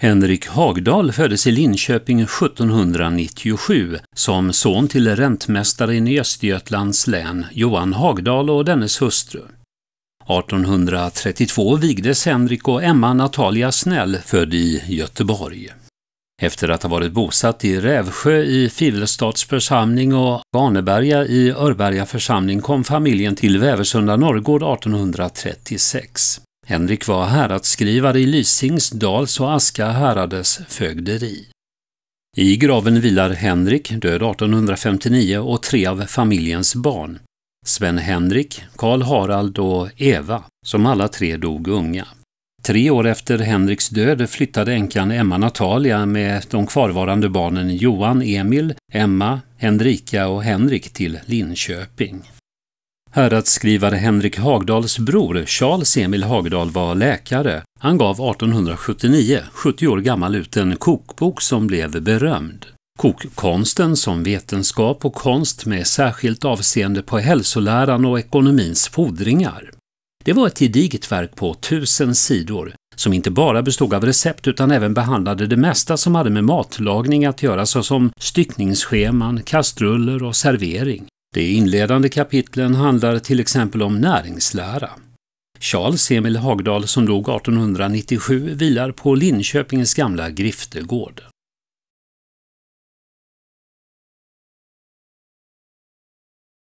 Henrik Hagdahl föddes i Linköping 1797 som son till räntmästaren i Östergötlands län, Johan Hagdahl och dennes hustru. 1832 vigdes Henrik och Emma Natalia Snäll, född i Göteborg. Efter att ha varit bosatt i Rävsjö i Fivelstads församling och Vaneberga i Örberga församling kom familjen till Väversunda Norrgård 1836. Henrik var häradsskrivare i Lysings, Dals och Aska härades fögderi. I graven vilar Henrik, död 1859, och tre av familjens barn. Sven Henrik, Karl Harald och Eva, som alla tre dog unga. Tre år efter Henriks död flyttade änkan Emma Natalia med de kvarvarande barnen Johan, Emil, Emma, Henrika och Henrik till Linköping. Häradsskrivare Henrik Hagdahls bror Charles Emil Hagdahl var läkare. Han gav 1879, 70 år gammal, ut en kokbok som blev berömd. Kokkonsten som vetenskap och konst med särskilt avseende på hälsoläran och ekonomins fordringar. Det var ett gediget verk på tusen sidor, som inte bara bestod av recept utan även behandlade det mesta som hade med matlagning att göra såsom styckningsscheman, kastruller och servering. De inledande kapitlen handlar till exempel om näringslära. Charles Emil Hagdahl som dog 1897 vilar på Linköpings gamla griftegård.